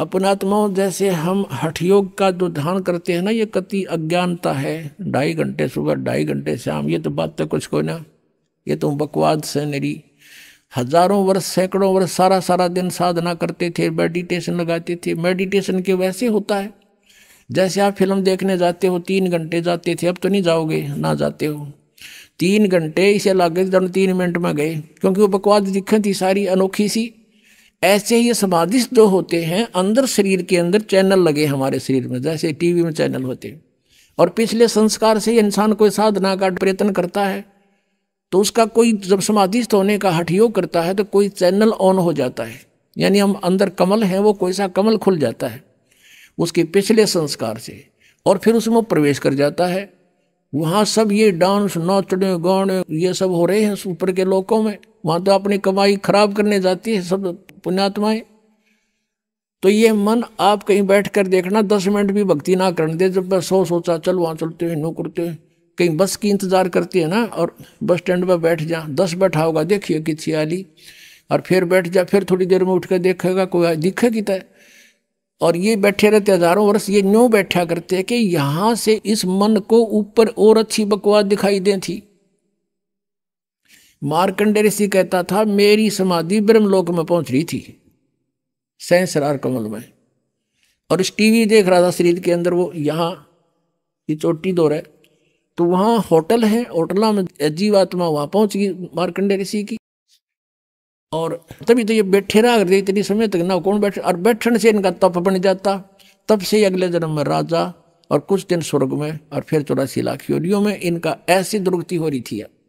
अपनात्माओं जैसे हम हठयोग का जो ध्यान करते हैं ना ये कति अज्ञानता है ढाई घंटे सुबह ढाई घंटे शाम ये तो बात तो कुछ को ना ये तो बकवाद से मेरी हजारों वर्ष सैकड़ों वर्ष सारा सारा दिन साधना करते थे मेडिटेशन लगाते थे मेडिटेशन के वैसे होता है जैसे आप फिल्म देखने जाते हो तीन घंटे जाते थे अब तो नहीं जाओगे ना जाते हो तीन घंटे इसे लागे जन तीन मिनट में गए क्योंकि वो बकवाद दिखें थी सारी अनोखी सी ऐसे ही समाधिश जो होते हैं अंदर शरीर के अंदर चैनल लगे हमारे शरीर में जैसे टीवी में चैनल होते हैं और पिछले संस्कार से इंसान कोई साधना का प्रयत्न करता है तो उसका कोई जब समाधिस्थ होने का हठयोग करता है तो कोई चैनल ऑन हो जाता है यानी हम अंदर कमल हैं वो कोई सा कमल खुल जाता है उसके पिछले संस्कार से और फिर उसमें प्रवेश कर जाता है वहाँ सब ये डांस नाचने गाने ये सब हो रहे हैं ऊपर के लोगों में वहाँ तो अपनी कमाई खराब करने जाती है सब पुण्यात्माएं तो ये मन आप कहीं बैठ कर देखना दस मिनट भी भक्ति ना करने दे जब मैं सो सोचा चल वहाँ चलते हैं नो करते हैं कहीं बस की इंतज़ार करती है ना और बस स्टैंड पर बैठ जा दस बैठा होगा देखिए कि छियाली और फिर बैठ जा फिर थोड़ी देर में उठ कर देखेगा कोई दिखे कि तय और ये बैठे रहते हजारों वर्ष ये न्यू बैठा करते हैं कि यहाँ से इस मन को ऊपर और अच्छी बकवास दिखाई दे थी मार्कंडे ऋषि कहता था मेरी समाधि ब्रह्मलोक में पहुंच रही थी सहसरार कमल में और इस टीवी देख रहा था शरीर के अंदर वो यहाँ ये चोटी दौर है तो वहाँ होटल है होटला में अजीब आत्मा वहाँ पहुँच गई मार्कंडे ऋषि की और तभी तो ये बैठे रहा करते इतनी समय तक ना कौन बैठ और बैठने से इनका तप बन जाता तब से अगले जन्म में राजा और कुछ दिन स्वर्ग में और फिर चौरासी लाख योनियों में इनका ऐसी दुर्गति हो रही थी अब